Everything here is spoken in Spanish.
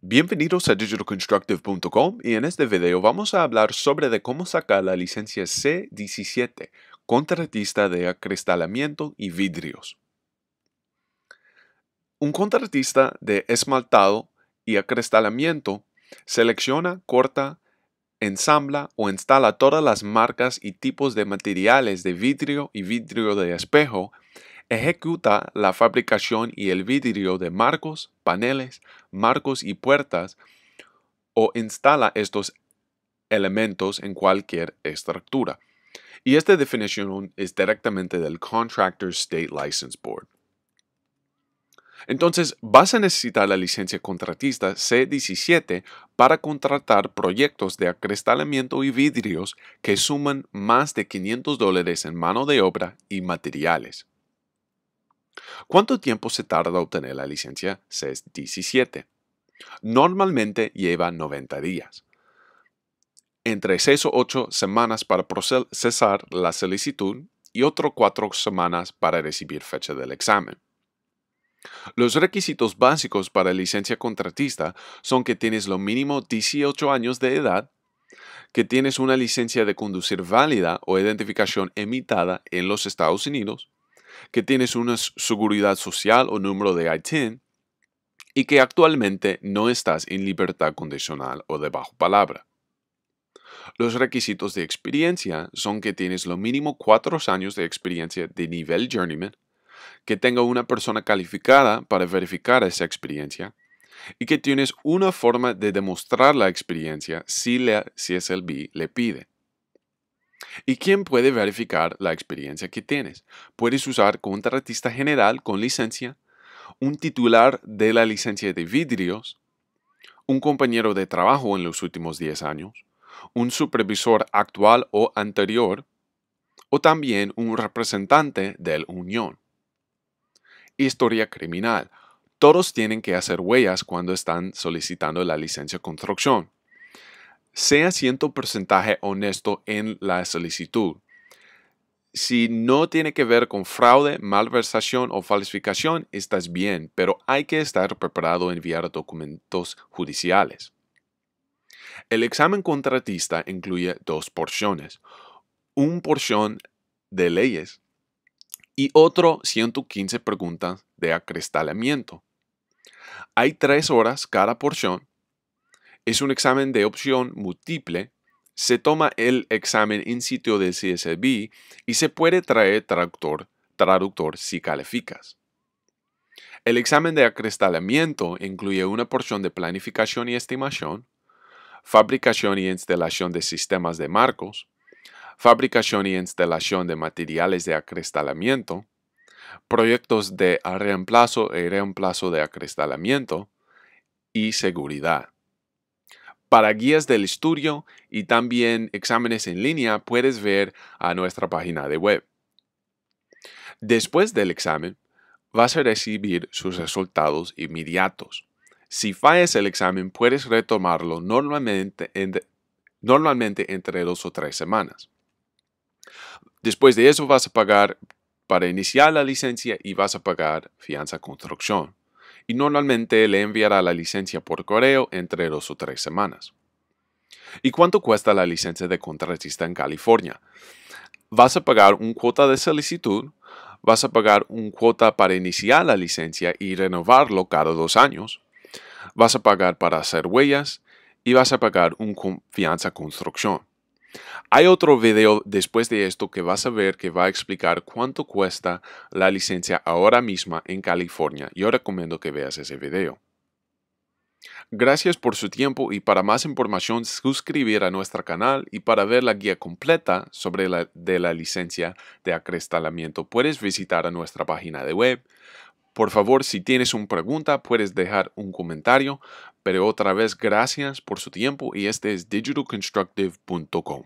Bienvenidos a digitalconstructive.com y en este video vamos a hablar sobre de cómo sacar la licencia C17, contratista de acristalamiento y vidrios. Un contratista de esmaltado y acristalamiento selecciona, corta, ensambla o instala todas las marcas y tipos de materiales de vidrio y vidrio de espejo Ejecuta la fabricación y el vidrio de marcos, paneles, marcos y puertas o instala estos elementos en cualquier estructura. Y esta definición es directamente del Contractor State License Board. Entonces, vas a necesitar la licencia contratista C17 para contratar proyectos de acristalamiento y vidrios que suman más de 500 dólares en mano de obra y materiales. ¿Cuánto tiempo se tarda obtener la licencia CES 17? Normalmente lleva 90 días. Entre 6 o 8 semanas para procesar la solicitud y otro 4 semanas para recibir fecha del examen. Los requisitos básicos para licencia contratista son que tienes lo mínimo 18 años de edad, que tienes una licencia de conducir válida o identificación emitida en los Estados Unidos, que tienes una seguridad social o número de ITIN y que actualmente no estás en libertad condicional o de bajo palabra. Los requisitos de experiencia son que tienes lo mínimo cuatro años de experiencia de nivel journeyman, que tenga una persona calificada para verificar esa experiencia y que tienes una forma de demostrar la experiencia si el CSLB le pide. ¿Y quién puede verificar la experiencia que tienes? Puedes usar contratista general con licencia, un titular de la licencia de vidrios, un compañero de trabajo en los últimos 10 años, un supervisor actual o anterior, o también un representante del unión. Historia criminal. Todos tienen que hacer huellas cuando están solicitando la licencia de construcción sea 100% honesto en la solicitud. Si no tiene que ver con fraude, malversación o falsificación, estás bien, pero hay que estar preparado a enviar documentos judiciales. El examen contratista incluye dos porciones, un porción de leyes y otro 115 preguntas de acristalamiento. Hay tres horas cada porción es un examen de opción múltiple, se toma el examen in sitio del CSB y se puede traer traductor, traductor si calificas. El examen de acristalamiento incluye una porción de planificación y estimación, fabricación y instalación de sistemas de marcos, fabricación y instalación de materiales de acristalamiento, proyectos de reemplazo y reemplazo de acristalamiento y seguridad. Para guías del estudio y también exámenes en línea puedes ver a nuestra página de web. Después del examen, vas a recibir sus resultados inmediatos. Si fallas el examen, puedes retomarlo normalmente, normalmente entre dos o tres semanas. Después de eso vas a pagar para iniciar la licencia y vas a pagar fianza construcción y normalmente le enviará la licencia por correo entre dos o tres semanas. ¿Y cuánto cuesta la licencia de contratista en California? Vas a pagar un cuota de solicitud, vas a pagar un cuota para iniciar la licencia y renovarlo cada dos años, vas a pagar para hacer huellas y vas a pagar un confianza construcción. Hay otro video después de esto que vas a ver que va a explicar cuánto cuesta la licencia ahora misma en California. Yo recomiendo que veas ese video. Gracias por su tiempo y para más información suscribir a nuestro canal y para ver la guía completa sobre la de la licencia de acristalamiento puedes visitar a nuestra página de web por favor, si tienes una pregunta, puedes dejar un comentario, pero otra vez gracias por su tiempo y este es digitalconstructive.com.